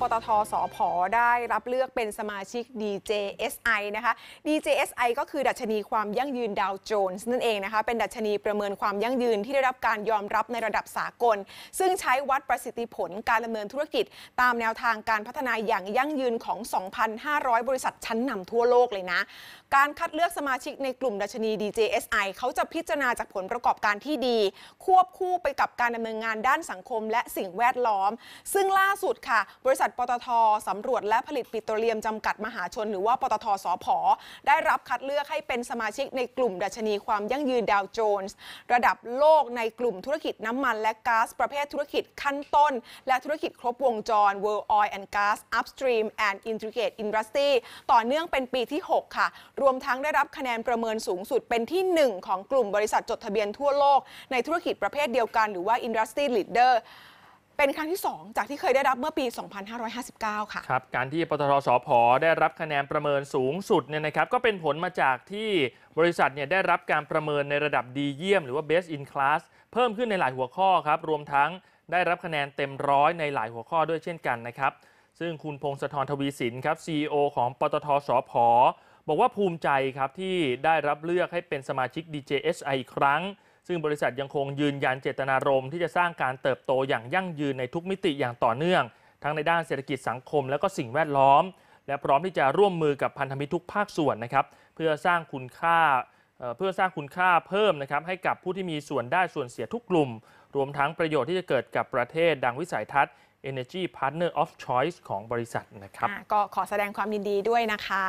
ปตทสอพอได้รับเลือกเป็นสมาชิก DJSI นะคะ DJSI ก็คือดัชนีความยั่งยืนดาวโจนส์นั่นเองนะคะ เป็นดัชนีประเมินความยั่งยืนที่ได้รับการยอมรับในระดับสากล ซึ่งใช้วัดประสิทธิผลการดำเนินธุรกิจ ตามแนวทางการพัฒนาอย่างยั่งยืนของ 2,500 บริษัทชั้นนำาทั่วโลกเลยนะ การคัดเลือกสมาชิกในกลุ่ม ดัชนี DJSI เขาจะพิจารณาจากผลประกอบการที่ดี ควบคู่ไปกับการดำเนินงานด้านสังคม และสิ่งแวดล้อม ซึ่งล่าสุดค่ะบริษัทปตทสำรวจและผลิตปิโตรเลียมจำกัดมหาชน หรือว่าปตทสอพอได้รับคัดเลือกให้เป็นสมาชิกในกลุ่มดัชนีความยั่งยืนดาวโจนส์ ระดับโลกในกลุ่มธุรกิจน้ำมันและก๊าซประเภทธุรกิจขั้นต้น และธุรกิจครบวงจร World Oil and Gas Upstream and Integrated Industry ต่อเนื่องเป็นปีที่ 6 ค่ะ รวมทั้งได้รับคะแนนประเมินสูงสุดเป็นที่1ของกลุ่มบริษัทจดทะเบียนทั่วโลกในธุรกิจประเภทเดียวกันหรือว่า Industry Leader เป็นครั้งที่ 2 จากที่เคยได้รับเมื่อปี 2559 ค่ะ ครับ การที่ปตทสพได้รับคะแนนประเมินสูงสุดเนี่ยนะครับก็เป็นผลมาจากที่บริษัทเนี่ยได้รับการประเมินในระดับดีเยี่ยม หรือว่า best in class เพิ่มขึ้นในหลายหัวข้อครับ รวมทั้งได้รับคะแนนเต็มร้อยในหลายหัวข้อด้วยเช่นกันนะครับ ซึ่งคุณพงศธรทวีสินครับ CEO ของปตทสพบอกว่าภูมิใจครับที่ได้รับเลือกให้เป็นสมาชิก DJSI อีกครั้งซึ่งบริษัทยังคงยืนยันเจตนารมณ์ ที่จะสร้างการเติบโตอย่างยั่งยืนในทุกมิติอย่างต่อเนื่อง ทั้งในด้านเศรษฐกิจสังคม และก็สิ่งแวดล้อม และพร้อมที่จะร่วมมือกับพันธมิตรทุกภาคส่วนนะครับ เพื่อสร้างคุณค่าเพื่อสร้างคุณค่าเพิ่มนะครับให้กับผู้ที่มีส่วนได้ส่วนเสียทุกกลุ่ม รวมทั้งประโยชน์ที่จะเกิดกับประเทศ ดังวิสัยทัศน์ Energy Partner of Choice ของบริษัทนะครับก็ขอแสดงความยินดีด้วยนะคะ